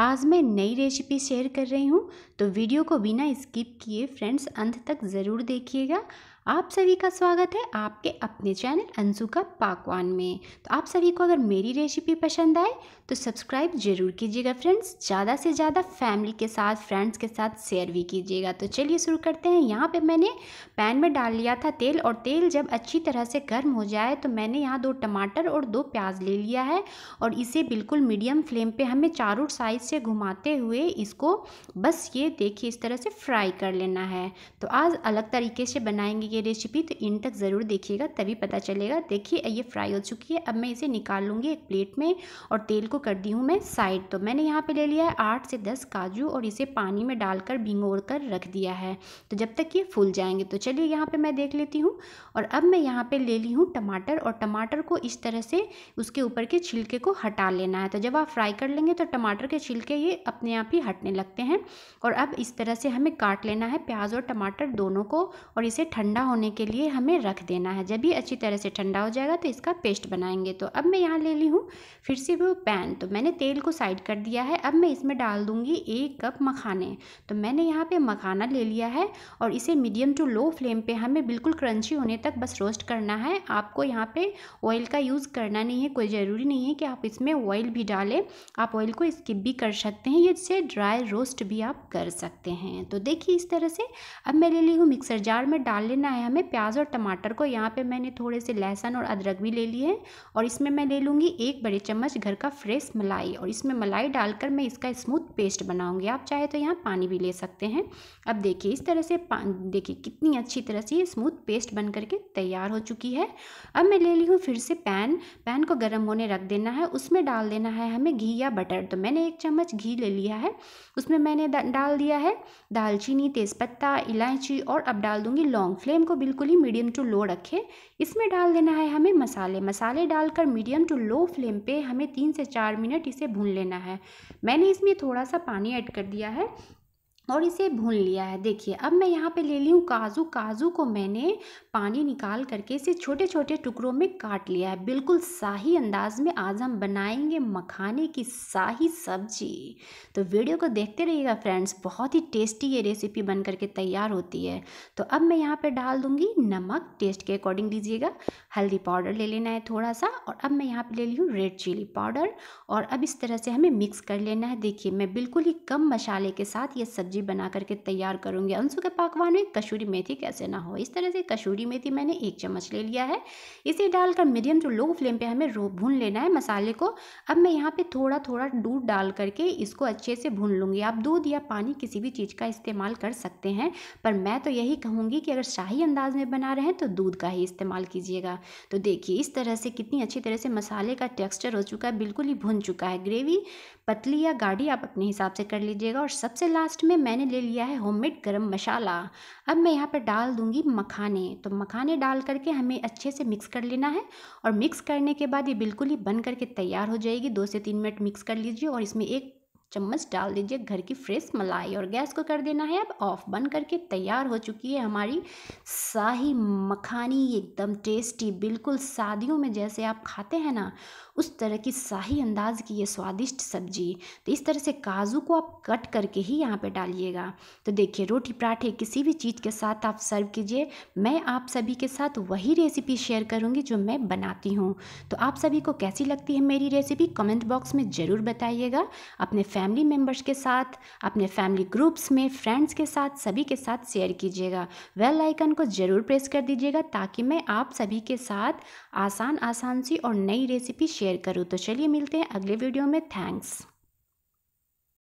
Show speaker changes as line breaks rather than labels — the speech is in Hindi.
आज मैं नई रेसिपी शेयर कर रही हूँ तो वीडियो को बिना स्किप किए फ्रेंड्स अंत तक ज़रूर देखिएगा आप सभी का स्वागत है आपके अपने चैनल अंशु का पाकवान में तो आप सभी को अगर मेरी रेसिपी पसंद आए तो सब्सक्राइब जरूर कीजिएगा फ्रेंड्स ज़्यादा से ज़्यादा फैमिली के साथ फ्रेंड्स के साथ शेयर भी कीजिएगा तो चलिए शुरू करते हैं यहाँ पे मैंने पैन में डाल लिया था तेल और तेल जब अच्छी तरह से गर्म हो जाए तो मैंने यहाँ दो टमाटर और दो प्याज ले लिया है और इसे बिल्कुल मीडियम फ्लेम पर हमें चारों साइज से घुमाते हुए इसको बस ये देखिए इस तरह से फ्राई कर लेना है तो आज अलग तरीके से बनाएंगे ये रेसिपी तो इन तक ज़रूर देखिएगा तभी पता चलेगा देखिए ये फ्राई हो चुकी है अब मैं इसे निकाल लूँगी एक प्लेट में और तेल को कर दी हूँ मैं साइड तो मैंने यहाँ पे ले लिया है आठ से दस काजू और इसे पानी में डालकर भिंगोर कर रख दिया है तो जब तक ये फूल जाएंगे तो चलिए यहाँ पर मैं देख लेती हूँ और अब मैं यहाँ पर ले ली हूँ टमाटर और टमाटर को इस तरह से उसके ऊपर के छिलके को हटा लेना है तो जब आप फ्राई कर लेंगे तो टमाटर के छिलके ये अपने आप ही हटने लगते हैं और अब इस तरह से हमें काट लेना है प्याज और टमाटर दोनों को और इसे ठंडा ठंडा होने के लिए हमें रख देना है जब भी अच्छी तरह से ठंडा हो जाएगा तो इसका पेस्ट बनाएंगे तो अब मैं यहाँ ले ली हूँ फिर से वो पैन तो मैंने तेल को साइड कर दिया है अब मैं इसमें डाल दूँगी एक कप मखाने तो मैंने यहाँ पर मखाना ले लिया है और इसे मीडियम टू लो फ्लेम पर हमें बिल्कुल क्रंची होने तक बस रोस्ट करना है आपको यहाँ पर ऑयल का यूज़ करना नहीं है कोई ज़रूरी नहीं है कि आप इसमें ऑयल भी डालें आप ऑयल को स्किप भी कर सकते हैं इससे ड्राई रोस्ट भी आप कर सकते हैं तो देखिए इस तरह से अब मैं ले ली हूँ मिक्सर जार में डाल लेना है हमें प्याज और टमाटर को यहाँ पे मैंने थोड़े से लहसुन और अदरक भी ले लिए और इसमें मैं ले लूँगी एक बड़े चम्मच घर का फ्रेश मलाई और इसमें मलाई डालकर मैं इसका स्मूथ पेस्ट बनाऊँगी आप चाहे तो यहाँ पानी भी ले सकते हैं अब देखिए इस तरह से देखिए कितनी अच्छी तरह से ये स्मूथ पेस्ट बन करके तैयार हो चुकी है अब मैं ले ली हूँ फिर से पैन पैन को गर्म होने रख देना है उसमें डाल देना है हमें घी या बटर तो मैंने एक चम्मच घी ले लिया है उसमें मैंने डाल दिया है दालचीनी तेज़पत्ता इलायची और अब डाल दूंगी लॉन्ग फ्लेम फ्लेम को बिल्कुल ही मीडियम टू लो रखें इसमें डाल देना है हमें मसाले मसाले डालकर मीडियम टू लो फ्लेम पे हमें तीन से चार मिनट इसे भून लेना है मैंने इसमें थोड़ा सा पानी ऐड कर दिया है और इसे भून लिया है देखिए अब मैं यहाँ पे ले ली हूँ काजू काजू को मैंने पानी निकाल करके इसे छोटे छोटे टुकड़ों में काट लिया है बिल्कुल शाही अंदाज में आज हम बनाएंगे मखाने की शाही सब्जी तो वीडियो को देखते रहिएगा फ्रेंड्स बहुत ही टेस्टी ये रेसिपी बन करके तैयार होती है तो अब मैं यहाँ पर डाल दूँगी नमक टेस्ट के अकॉर्डिंग दीजिएगा हल्दी पाउडर ले लेना है थोड़ा सा और अब मैं यहाँ पर ले ली हूँ रेड चिली पाउडर और अब इस तरह से हमें मिक्स कर लेना है देखिए मैं बिल्कुल ही कम मसाले के साथ ये सब्जी सब्जी बना करके तैयार करूँगी अंशु के पकवान में कसूरी मेथी कैसे ना हो इस तरह से कसूरी मेथी मैंने एक चम्मच ले लिया है इसे डालकर मीडियम टू लो फ्लेम पर हमें रो भून लेना है मसाले को अब मैं यहाँ पर थोड़ा थोड़ा दूध डाल करके इसको अच्छे से भून लूँगी आप दूध या पानी किसी भी चीज़ का इस्तेमाल कर सकते हैं पर मैं तो यही कहूँगी कि अगर शाही अंदाज में बना रहे हैं तो दूध का ही इस्तेमाल कीजिएगा तो देखिए इस तरह से कितनी अच्छी तरह से मसाले का टेक्सचर हो चुका है बिल्कुल ही भुन चुका है ग्रेवी पतली या गाढ़ी आप अपने हिसाब से कर लीजिएगा और सबसे लास्ट में मैं मैंने ले लिया है होममेड गरम मसाला अब मैं यहाँ पर डाल दूँगी मखाने तो मखाने डाल करके हमें अच्छे से मिक्स कर लेना है और मिक्स करने के बाद ये बिल्कुल ही बन करके तैयार हो जाएगी दो से तीन मिनट मिक्स कर लीजिए और इसमें एक चम्मच डाल दीजिए घर की फ्रेश मलाई और गैस को कर देना है अब ऑफ बन करके तैयार हो चुकी है हमारी शाही मखानी एकदम टेस्टी बिल्कुल शादियों में जैसे आप खाते हैं ना उस तरह की शाही अंदाज की ये स्वादिष्ट सब्जी तो इस तरह से काजू को आप कट करके ही यहाँ पे डालिएगा तो देखिए रोटी पराठे किसी भी चीज़ के साथ आप सर्व कीजिए मैं आप सभी के साथ वही रेसिपी शेयर करूँगी जो मैं बनाती हूँ तो आप सभी को कैसी लगती है मेरी रेसिपी कमेंट बॉक्स में ज़रूर बताइएगा अपने फैमिली मेम्बर्स के साथ अपने फैमिली ग्रुप्स में फ्रेंड्स के साथ सभी के साथ शेयर कीजिएगा वेल आइकन को ज़रूर प्रेस कर दीजिएगा ताकि मैं आप सभी के साथ आसान आसान सी और नई रेसिपी शेयर करूँ तो चलिए मिलते हैं अगले वीडियो में थैंक्स